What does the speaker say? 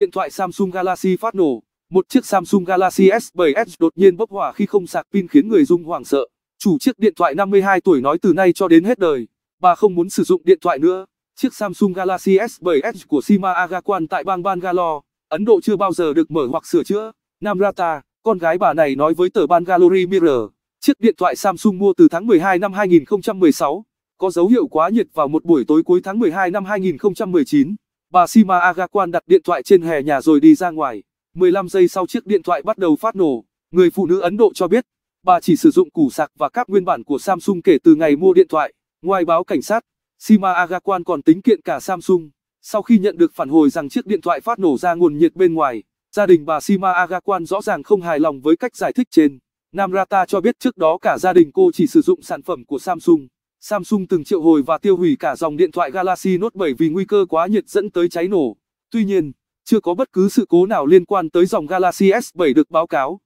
Điện thoại Samsung Galaxy phát nổ, một chiếc Samsung Galaxy S7 Edge đột nhiên bốc hỏa khi không sạc pin khiến người dùng hoảng sợ. Chủ chiếc điện thoại 52 tuổi nói từ nay cho đến hết đời, bà không muốn sử dụng điện thoại nữa. Chiếc Samsung Galaxy S7 Edge của Sima Agarwal tại bang Bangalore, Ấn Độ chưa bao giờ được mở hoặc sửa chữa. Namrata, con gái bà này nói với tờ Bangalore Mirror, chiếc điện thoại Samsung mua từ tháng 12 năm 2016, có dấu hiệu quá nhiệt vào một buổi tối cuối tháng 12 năm 2019. Bà Sima Agakwan đặt điện thoại trên hè nhà rồi đi ra ngoài. 15 giây sau chiếc điện thoại bắt đầu phát nổ. Người phụ nữ Ấn Độ cho biết, bà chỉ sử dụng củ sạc và các nguyên bản của Samsung kể từ ngày mua điện thoại. Ngoài báo cảnh sát, Sima Agakwan còn tính kiện cả Samsung. Sau khi nhận được phản hồi rằng chiếc điện thoại phát nổ ra nguồn nhiệt bên ngoài, gia đình bà Sima Agakwan rõ ràng không hài lòng với cách giải thích trên. Namrata cho biết trước đó cả gia đình cô chỉ sử dụng sản phẩm của Samsung. Samsung từng triệu hồi và tiêu hủy cả dòng điện thoại Galaxy Note 7 vì nguy cơ quá nhiệt dẫn tới cháy nổ. Tuy nhiên, chưa có bất cứ sự cố nào liên quan tới dòng Galaxy S7 được báo cáo.